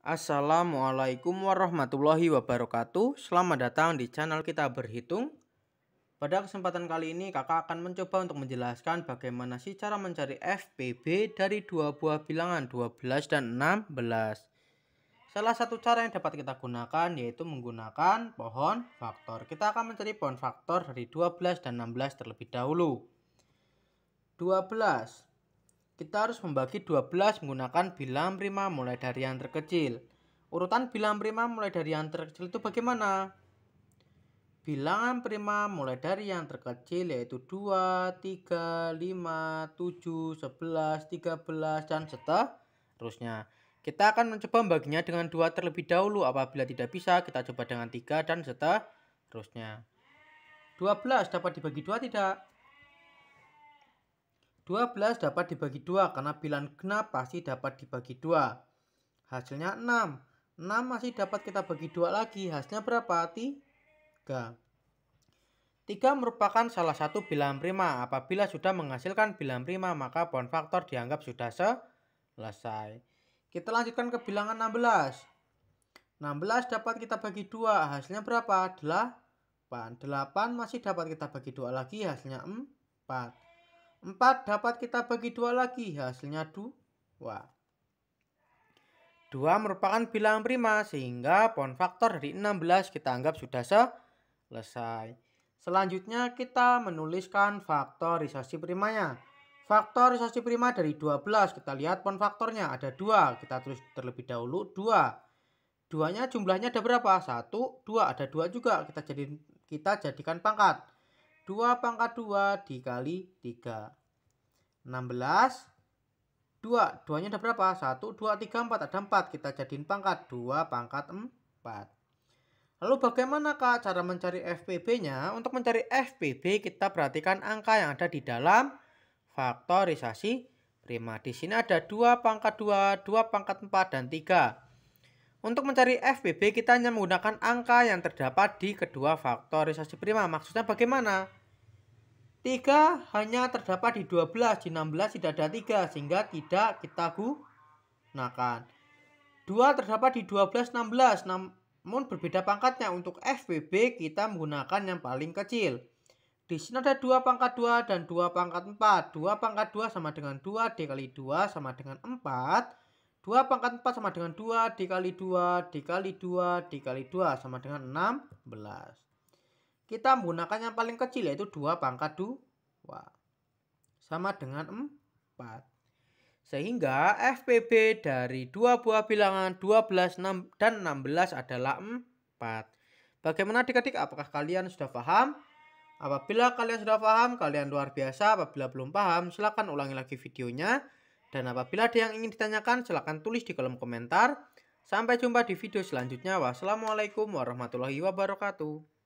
Assalamualaikum warahmatullahi wabarakatuh Selamat datang di channel kita berhitung Pada kesempatan kali ini kakak akan mencoba untuk menjelaskan bagaimana sih cara mencari FPB dari dua buah bilangan 12 dan 16 Salah satu cara yang dapat kita gunakan yaitu menggunakan pohon faktor Kita akan mencari pohon faktor dari 12 dan 16 terlebih dahulu 12 kita harus membagi 12 menggunakan bilang prima mulai dari yang terkecil. Urutan bilang prima mulai dari yang terkecil itu bagaimana? Bilangan prima mulai dari yang terkecil yaitu 2, 3, 5, 7, 11, 13, dan seterusnya. Kita akan mencoba membaginya dengan 2 terlebih dahulu. Apabila tidak bisa, kita coba dengan 3 dan seterusnya. 12 dapat dibagi dua tidak? 12 dapat dibagi 2 karena bilangan genap pasti dapat dibagi 2. Hasilnya 6. 6 masih dapat kita bagi 2 lagi. Hasilnya berapa? 3. 3 merupakan salah satu bilangan prima. Apabila sudah menghasilkan bilangan prima, maka pohon faktor dianggap sudah selesai. Kita lanjutkan ke bilangan 16. 16 dapat kita bagi 2. Hasilnya berapa? 8. 8 masih dapat kita bagi 2 lagi. Hasilnya 4. 4 dapat kita bagi dua lagi, hasilnya 2. 2 merupakan bilangan prima, sehingga pon faktor dari 16 kita anggap sudah selesai. Selanjutnya kita menuliskan faktorisasi primanya. Faktorisasi prima dari 12, kita lihat pon faktornya ada 2, kita tulis terlebih dahulu 2. 2 nya jumlahnya ada berapa? 1, 2, ada 2 juga, kita jadi kita jadikan pangkat. 2 pangkat 2 dikali 3. 16. 2. 2 nya ada berapa? 1, 2, 3, 4. Ada 4. Kita jadiin pangkat. 2 pangkat 4. Lalu bagaimana kak cara mencari FPB-nya? Untuk mencari FPB kita perhatikan angka yang ada di dalam faktorisasi prima. Di sini ada 2 pangkat 2, 2 pangkat 4, dan 3. Untuk mencari FPB kita hanya menggunakan angka yang terdapat di kedua faktorisasi prima. Maksudnya bagaimana? 3 hanya terdapat di 12, di 16 tidak ada 3 sehingga tidak kita gunakan. 2 terdapat di 12, 16 namun berbeda pangkatnya. Untuk FBB kita menggunakan yang paling kecil. Di sini ada 2 pangkat 2 dan 2 pangkat 4. 2 pangkat 2 sama dengan 2, D kali 2 sama dengan 4. 2 pangkat 4 sama dengan 2, D kali 2, D kali 2, D kali 2 sama dengan 16. Kita menggunakan yang paling kecil yaitu 2 pangkat 2. Sama dengan 4. Sehingga FPB dari dua buah bilangan 12 6, dan 16 adalah 4. Bagaimana adik-adik? Apakah kalian sudah paham? Apabila kalian sudah paham, kalian luar biasa. Apabila belum paham, silahkan ulangi lagi videonya. Dan apabila ada yang ingin ditanyakan, silahkan tulis di kolom komentar. Sampai jumpa di video selanjutnya. Wassalamualaikum warahmatullahi wabarakatuh.